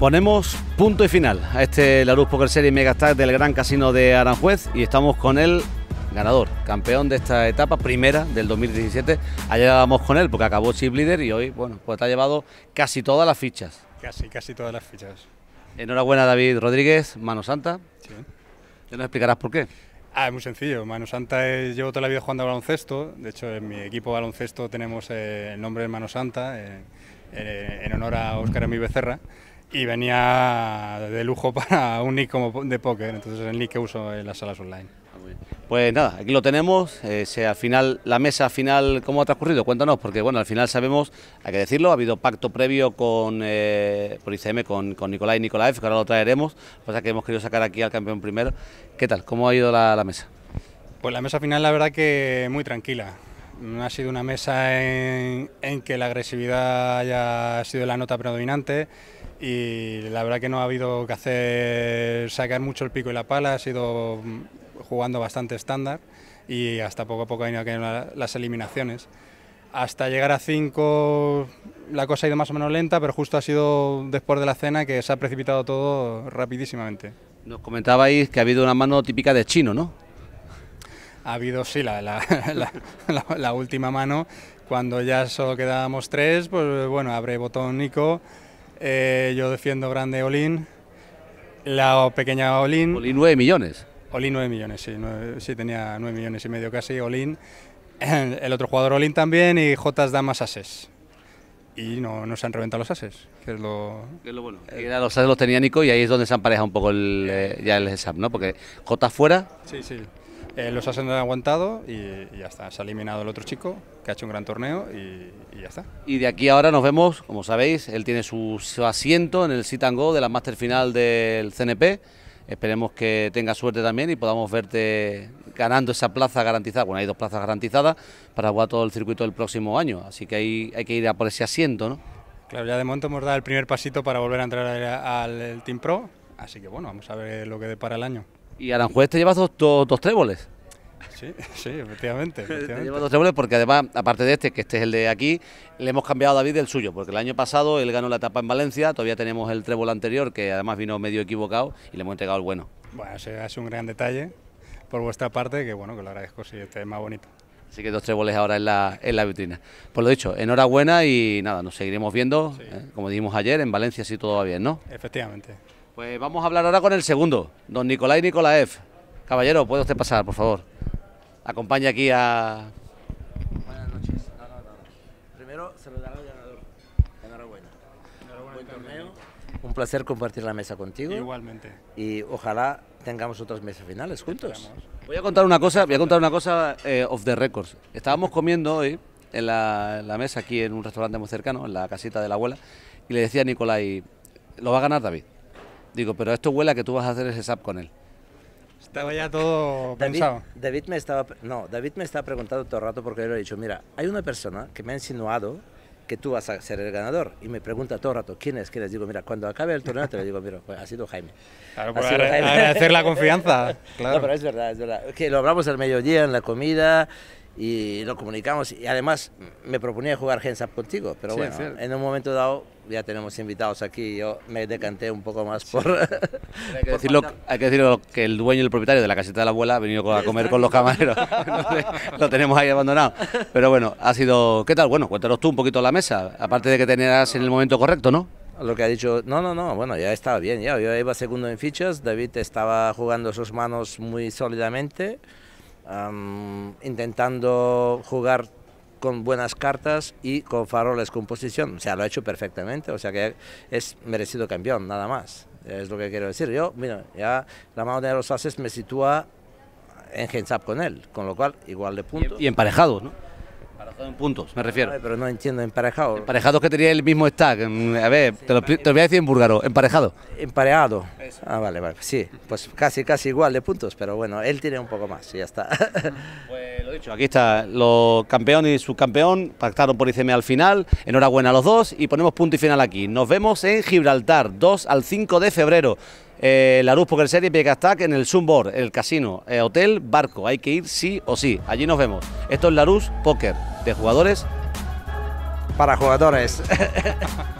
Ponemos punto y final a este La Luz Poker Series Megastar del Gran Casino de Aranjuez y estamos con el ganador, campeón de esta etapa, primera del 2017. Ayer estábamos con él porque acabó chip leader y hoy, bueno, pues ha llevado casi todas las fichas. Casi, casi todas las fichas. Enhorabuena David Rodríguez, Mano Santa. Sí. Ya nos explicarás por qué. Ah, es muy sencillo. Mano Santa llevo toda la vida jugando baloncesto. De hecho, en mi equipo baloncesto tenemos eh, el nombre de Mano Santa eh, eh, en honor a Óscar mi Becerra y venía de lujo para un nick como de póker, entonces el nick que uso en las salas online. Ah, pues nada, aquí lo tenemos, eh, al final, la mesa final, ¿cómo ha transcurrido? Cuéntanos, porque bueno, al final sabemos, hay que decirlo, ha habido pacto previo con, eh, por ICM con, Nicolai y Nicolai que ahora lo traeremos, pasa que hemos querido sacar aquí al campeón primero. ¿Qué tal? ¿Cómo ha ido la, mesa? Pues la mesa final la verdad que muy tranquila, ...no ha sido una mesa en, en que la agresividad haya sido la nota predominante, y la verdad que no ha habido que hacer sacar mucho el pico y la pala, ha sido jugando bastante estándar y hasta poco a poco han ido las eliminaciones. Hasta llegar a 5 la cosa ha ido más o menos lenta, pero justo ha sido después de la cena que se ha precipitado todo rapidísimamente. Nos comentabais que ha habido una mano típica de chino, ¿no? Ha habido, sí, la, la última mano, cuando ya solo quedábamos tres, pues bueno, abre botón Nico eh, yo defiendo grande Olin, la pequeña Olin. Olin 9 millones. Olin 9 millones, sí, sí, tenía 9 millones y medio casi, Olin. El otro jugador Olin también y Jotas más Ases. Y no, no, se han reventado los ases, que es lo, bueno. Eh, los ases los tenía Nico y ahí es donde se han parejado un poco el, eh, ya el exam, ¿no? Porque Jotas fuera. Sí, sí. Eh, los has aguantado y, ya está. Se ha eliminado el otro chico que ha hecho un gran torneo y, ya está. Y de aquí ahora nos vemos, como sabéis, él tiene su, asiento en el sit go de la Master final del CNP. Esperemos que tenga suerte también y podamos verte ganando esa plaza garantizada. Bueno, hay dos plazas garantizadas para jugar todo el circuito del próximo año, así que hay, hay que ir a por ese asiento, ¿no? Claro, ya de momento hemos dado el primer pasito para volver a entrar al Team Pro, así que bueno, vamos a ver lo que depara el año. Y Aranjuez te llevas dos, tréboles. Sí, sí, efectivamente. efectivamente. dos tréboles porque además, aparte de este, que este es el de aquí, le hemos cambiado a David el suyo, porque el año pasado él ganó la etapa en Valencia, todavía tenemos el trébol anterior, que además vino medio equivocado, y le hemos entregado el bueno. Bueno, ese es un gran detalle por vuestra parte, que bueno, que lo agradezco si este es más bonito. Así que dos tréboles ahora en la, vitrina. Por pues lo dicho, enhorabuena y nada, nos seguiremos viendo, ¿eh? como dijimos ayer, en Valencia si todo va bien, ¿no? Efectivamente. Pues vamos a hablar ahora con el segundo, don Nicolai Nicolaev. Caballero, puede usted pasar, por favor. Acompaña aquí a... Buenas noches. Primero, saludar al ganador. Enhorabuena. Enhorabuena torneo. Un placer compartir la mesa contigo. Igualmente. Y ojalá tengamos otras mesas finales juntos. Voy a contar una cosa, voy a contar una cosa of eh, off the records. Estábamos comiendo hoy en la, en la, mesa aquí en un restaurante muy cercano, en la casita de la abuela, y le decía a Nicolai, lo va a ganar David. Digo, pero esto huele a que tú vas a hacer ese SAP con él. Estaba ya todo pensado. David me estaba, no, David me estaba preguntando todo el rato porque yo le he dicho, mira, hay una persona que me ha insinuado que tú vas a ser el ganador. Y me pregunta todo el rato, ¿quién es? Que les Digo, mira, cuando acabe el torneo te lo digo, mira, pues, ha sido Jaime. Claro, por pues, agradecer la confianza. Claro. No, pero es verdad, es verdad. Que lo hablamos al mediodía, en la comida, y lo comunicamos. Y además me proponía jugar Gensap contigo, pero bueno, en un momento dado ya tenemos invitados aquí, yo me decanté un poco más por... hay, que decirlo, hay que decirlo que el dueño y el propietario de la casita de la abuela ha venido a comer con los camareros, lo tenemos ahí abandonado. Pero bueno, ha sido... ¿Qué tal? Bueno, cuéntanos tú un poquito la mesa, aparte de que tenías en el momento correcto, ¿no? lo que ha dicho, no, no, no, bueno, ya estaba bien, ya, yo iba segundo en fichas, David estaba jugando sus manos muy sólidamente, intentando jugar con buenas cartas y con faroles con posición. O sea, lo ha hecho perfectamente, o sea que es merecido campeón, nada más. Es lo que quiero decir. Yo, mira, ya la mano de los ases me sitúa en Gensap con él, con lo cual igual de punto Y, y emparejado, ¿no? En puntos, me refiero. pero no entiendo, emparejado. Emparejado que tenía el mismo stack. A ver, te, lo, voy a decir en búlgaro, emparejado. Emparejado. Ah, vale, vale. Sí, pues casi, casi igual de puntos, pero bueno, él tiene un poco más y ya está. pues lo dicho, aquí está, los campeones y subcampeón pactaron por ICM al final. Enhorabuena a los dos y ponemos punto y final aquí. Nos vemos en Gibraltar, 2 al 5 de febrero. Eh, la luz Poker Series Stack en el Sunbor, el casino, eh, hotel, barco. Hay que ir sí o sí. Allí nos vemos. Esto es la luz Poker de jugadores para jugadores.